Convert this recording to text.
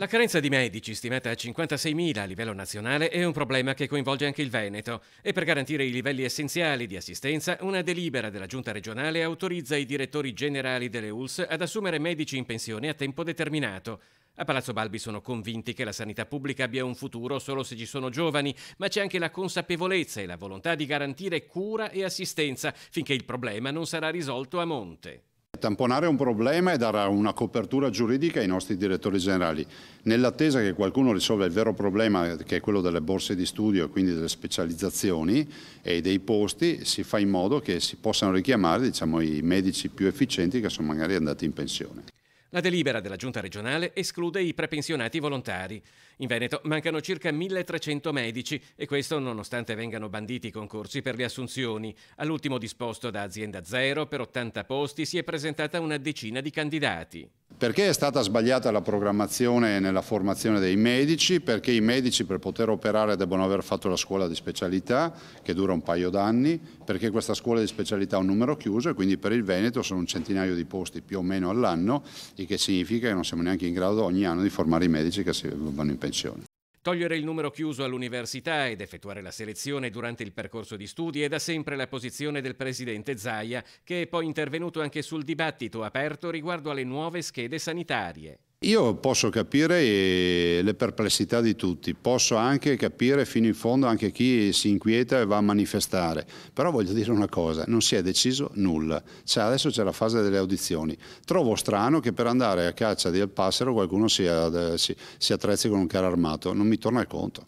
La carenza di medici, stimata a 56.000 a livello nazionale, è un problema che coinvolge anche il Veneto e per garantire i livelli essenziali di assistenza, una delibera della Giunta regionale autorizza i direttori generali delle ULS ad assumere medici in pensione a tempo determinato. A Palazzo Balbi sono convinti che la sanità pubblica abbia un futuro solo se ci sono giovani, ma c'è anche la consapevolezza e la volontà di garantire cura e assistenza finché il problema non sarà risolto a monte. Tamponare un problema e dare una copertura giuridica ai nostri direttori generali. Nell'attesa che qualcuno risolva il vero problema, che è quello delle borse di studio e quindi delle specializzazioni e dei posti, si fa in modo che si possano richiamare diciamo, i medici più efficienti che sono magari andati in pensione. La delibera della giunta regionale esclude i prepensionati volontari. In Veneto mancano circa 1300 medici e questo nonostante vengano banditi i concorsi per le assunzioni. All'ultimo disposto da azienda zero per 80 posti si è presentata una decina di candidati. Perché è stata sbagliata la programmazione nella formazione dei medici? Perché i medici per poter operare debbono aver fatto la scuola di specialità che dura un paio d'anni, perché questa scuola di specialità ha un numero chiuso e quindi per il Veneto sono un centinaio di posti più o meno all'anno, il che significa che non siamo neanche in grado ogni anno di formare i medici che si vanno in pensione. Togliere il numero chiuso all'università ed effettuare la selezione durante il percorso di studi è da sempre la posizione del presidente Zaia, che è poi intervenuto anche sul dibattito aperto riguardo alle nuove schede sanitarie. Io posso capire eh, le perplessità di tutti, posso anche capire fino in fondo anche chi si inquieta e va a manifestare, però voglio dire una cosa, non si è deciso nulla, cioè adesso c'è la fase delle audizioni, trovo strano che per andare a caccia del passero qualcuno eh, si, si attrezzi con un carro armato, non mi torna il conto.